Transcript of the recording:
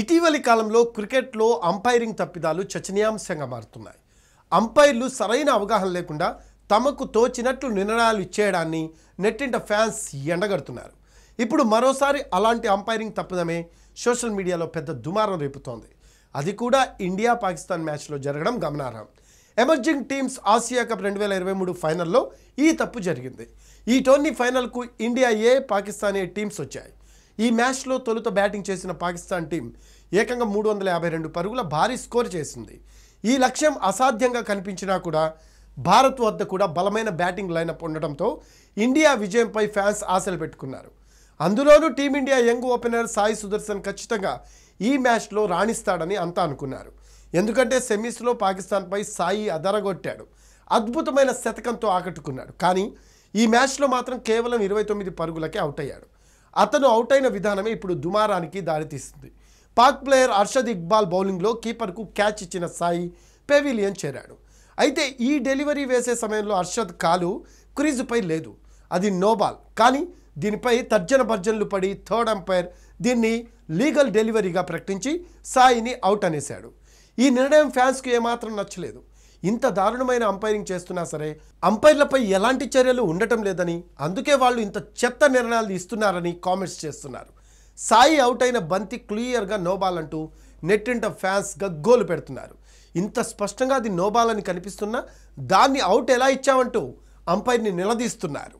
ఇటీవలి కాలంలో క్రికెట్లో అంపైరింగ్ తప్పిదాలు చర్చనీయాంశంగా మారుతున్నాయి అంపైర్లు సరైన అవగాహన లేకుండా తమకు తోచినట్లు నిర్ణయాలు ఇచ్చేయడాన్ని నెట్టింట ఫ్యాన్స్ ఎండగడుతున్నారు ఇప్పుడు మరోసారి అలాంటి అంపైరింగ్ తప్పిదమే సోషల్ మీడియాలో పెద్ద దుమారం రేపుతోంది అది కూడా ఇండియా పాకిస్తాన్ మ్యాచ్లో జరగడం గమనార్హం ఎమర్జింగ్ టీమ్స్ ఆసియా కప్ రెండు వేల ఇరవై మూడు ఫైనల్లో ఈ తప్పు జరిగింది ఈ టోర్నీ ఫైనల్కు India A Pakistan A teams వచ్చాయి ఈ మ్యాచ్లో తొలుత బ్యాటింగ్ చేసిన పాకిస్తాన్ టీం ఏకంగా మూడు వందల యాభై రెండు పరుగుల భారీ స్కోర్ చేసింది ఈ లక్ష్యం అసాధ్యంగా కనిపించినా కూడా భారత్ వద్ద కూడా బలమైన బ్యాటింగ్ లైనప్ ఉండటంతో ఇండియా విజయంపై ఫ్యాన్స్ ఆశలు పెట్టుకున్నారు అందులోనూ Team India young opener Sai Sudharsan ఖచ్చితంగా ఈ మ్యాచ్లో రాణిస్తాడని అంతా అనుకున్నారు ఎందుకంటే సెమీస్లో పాకిస్తాన్పై సాయి అదరగొట్టాడు అద్భుతమైన శతకంతో ఆకట్టుకున్నాడు కానీ ఈ మ్యాచ్లో మాత్రం కేవలం ఇరవై తొమ్మిది పరుగులకే అవుట్ అయ్యాడు అతను అవుట్ అయిన విధానమే ఇప్పుడు దుమారానికి దారితీస్తుంది పాక్ ప్లేయర్ అర్షద్ ఇక్బాల్ బౌలింగ్లో కీపర్కు క్యాచ్ ఇచ్చిన సాయి పెవిలియన్ చేరాడు అయితే ఈ డెలివరీ వేసే సమయంలో అర్షద్ కాలు క్రీజుపై లేదు అది నోబాల్ కానీ దీనిపై తర్జన భర్జనలు పడి థర్డ్ అంపైర్ దీన్ని లీగల్ డెలివరీగా ప్రకటించి సాయిని అవుట్ అనేశాడు ఈ నిర్ణయం ఫ్యాన్స్కు ఏమాత్రం నచ్చలేదు ఇంత దారుణమైన అంపైరింగ్ చేస్తున్నా సరే అంపైర్లపై ఎలాంటి చర్యలు ఉండటం లేదని అందుకే వాళ్ళు ఇంత చెత్త నిర్ణయాలు ఇస్తున్నారని కామెంట్స్ చేస్తున్నారు సాయి అవుట్ అయిన బంతి క్లియర్గా నోబాల్ అంటూ నెట్టింట ఫ్యాన్స్గా గోలు పెడుతున్నారు ఇంత స్పష్టంగా అది నోబాల్ అని కనిపిస్తున్నా దాన్ని అవుట్ ఎలా ఇచ్చామంటూ అంపైర్ని నిలదీస్తున్నారు